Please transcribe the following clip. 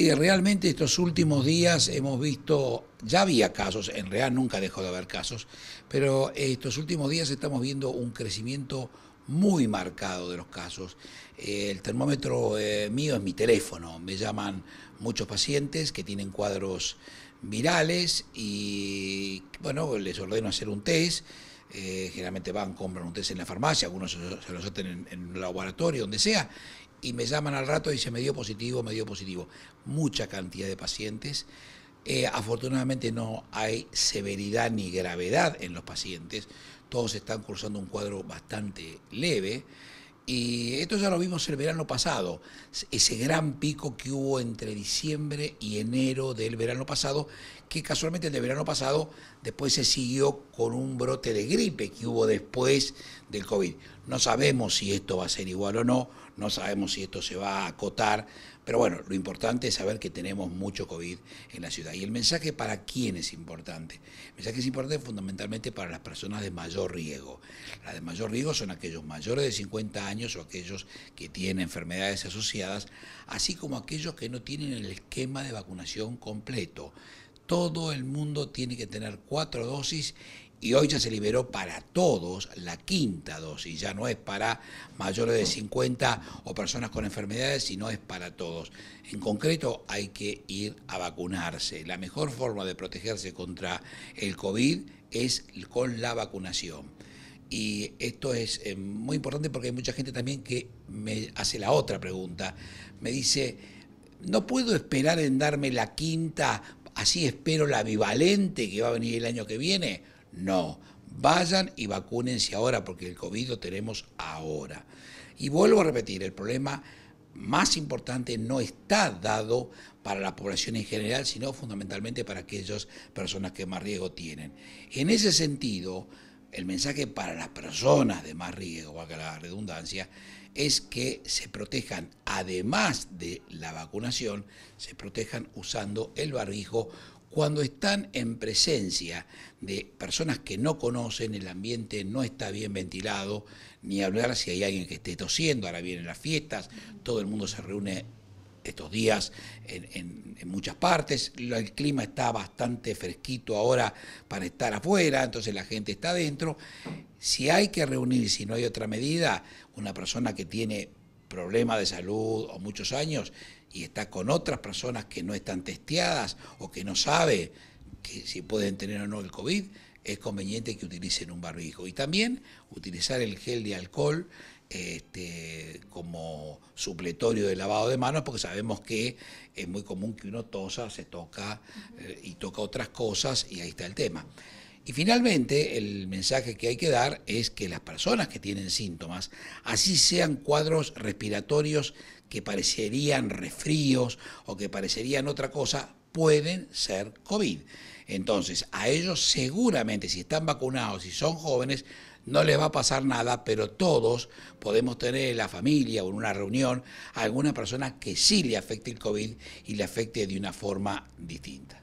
Sí, realmente estos últimos días hemos visto, ya había casos, en real nunca dejó de haber casos, pero estos últimos días estamos viendo un crecimiento muy marcado de los casos. Eh, el termómetro eh, mío es mi teléfono, me llaman muchos pacientes que tienen cuadros virales y bueno, les ordeno hacer un test. Eh, generalmente van, compran un test en la farmacia, algunos se, lo los hacen en, el laboratorio, donde sea, y me llaman al rato y dicen, me dio positivo, me dio positivo. Mucha cantidad de pacientes. Eh, afortunadamente no hay severidad ni gravedad en los pacientes. Todos están cursando un cuadro bastante leve. Y esto ya lo vimos el verano pasado, ese gran pico que hubo entre diciembre y enero del verano pasado, que casualmente el verano pasado después se siguió con un brote de gripe que hubo después del COVID. No sabemos si esto va a ser igual o no, no sabemos si esto se va a acotar, pero bueno, lo importante es saber que tenemos mucho COVID en la ciudad. ¿Y el mensaje para quién es importante? El mensaje es importante fundamentalmente para las personas de mayor riesgo. Las de mayor riesgo son aquellos mayores de 50 años o aquellos que tienen enfermedades asociadas, así como aquellos que no tienen el esquema de vacunación completo. Todo el mundo tiene que tener cuatro dosis y hoy ya se liberó para todos la quinta dosis, ya no es para mayores de 50 o personas con enfermedades, sino es para todos. En concreto hay que ir a vacunarse. La mejor forma de protegerse contra el COVID es con la vacunación. Y esto es eh, muy importante porque hay mucha gente también que me hace la otra pregunta. Me dice, no puedo esperar en darme la quinta, así espero la bivalente que va a venir el año que viene no, vayan y vacúnense ahora porque el COVID lo tenemos ahora. Y vuelvo a repetir, el problema más importante no está dado para la población en general, sino fundamentalmente para aquellas personas que más riesgo tienen. En ese sentido, el mensaje para las personas de más riesgo, valga la redundancia, es que se protejan, además de la vacunación, se protejan usando el barrijo cuando están en presencia de personas que no conocen, el ambiente no está bien ventilado, ni hablar si hay alguien que esté tosiendo, ahora vienen las fiestas, todo el mundo se reúne estos días en, muchas partes. El clima está bastante fresquito ahora para estar afuera, entonces la gente está adentro. Si hay que reunir, si no hay otra medida, una persona que tiene problema de salud o muchos años y está con otras personas que no están testeadas o que no sabe que si pueden tener o no el COVID, es conveniente que utilicen un barbijo. Y también utilizar el gel de alcohol este, como supletorio de lavado de manos, porque sabemos que es muy común que uno tosa, se toca eh, y toca otras cosas y ahí está el tema. Y finalmente, el mensaje que hay que dar es que las personas que tienen síntomas, así sean cuadros respiratorios que parecerían resfríos o que parecerían otra cosa, pueden ser COVID. Entonces, a ellos seguramente, si están vacunados y son jóvenes, no les va a pasar nada, pero todos podemos tener en la familia o en una reunión a alguna persona que sí le afecte el COVID y le afecte de una forma distinta.